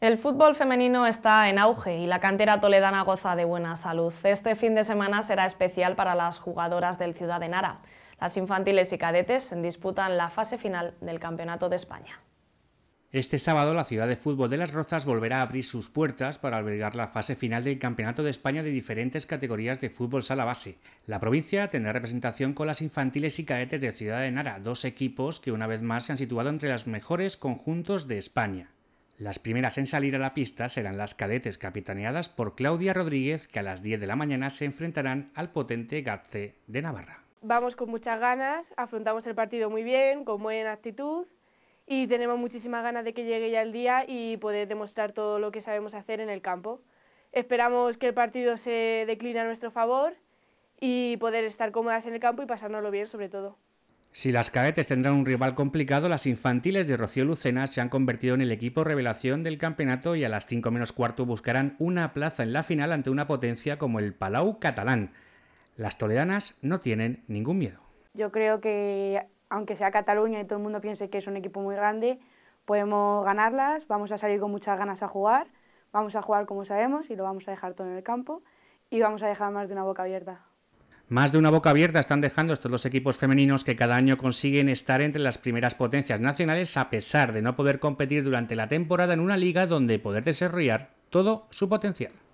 El fútbol femenino está en auge y la cantera toledana goza de buena salud. Este fin de semana será especial para las jugadoras del Ciudad de Nara. Las infantiles y cadetes disputan la fase final del Campeonato de España. Este sábado la ciudad de fútbol de Las Rozas volverá a abrir sus puertas para albergar la fase final del Campeonato de España de diferentes categorías de fútbol sala base. La provincia tendrá representación con las infantiles y cadetes de Ciudad de Nara, dos equipos que una vez más se han situado entre los mejores conjuntos de España. Las primeras en salir a la pista serán las cadetes capitaneadas por Claudia Rodríguez, que a las 10 de la mañana se enfrentarán al potente Gatze de Navarra. Vamos con muchas ganas, afrontamos el partido muy bien, con buena actitud y tenemos muchísimas ganas de que llegue ya el día y poder demostrar todo lo que sabemos hacer en el campo. Esperamos que el partido se decline a nuestro favor y poder estar cómodas en el campo y pasárnoslo bien sobre todo. Si las cadetes tendrán un rival complicado, las infantiles de Rocío Lucena se han convertido en el equipo revelación del campeonato y a las 5 menos cuarto buscarán una plaza en la final ante una potencia como el Palau catalán. Las toledanas no tienen ningún miedo. Yo creo que aunque sea Cataluña y todo el mundo piense que es un equipo muy grande, podemos ganarlas, vamos a salir con muchas ganas a jugar, vamos a jugar como sabemos y lo vamos a dejar todo en el campo y vamos a dejar más de una boca abierta. Más de una boca abierta están dejando estos dos equipos femeninos que cada año consiguen estar entre las primeras potencias nacionales a pesar de no poder competir durante la temporada en una liga donde poder desarrollar todo su potencial.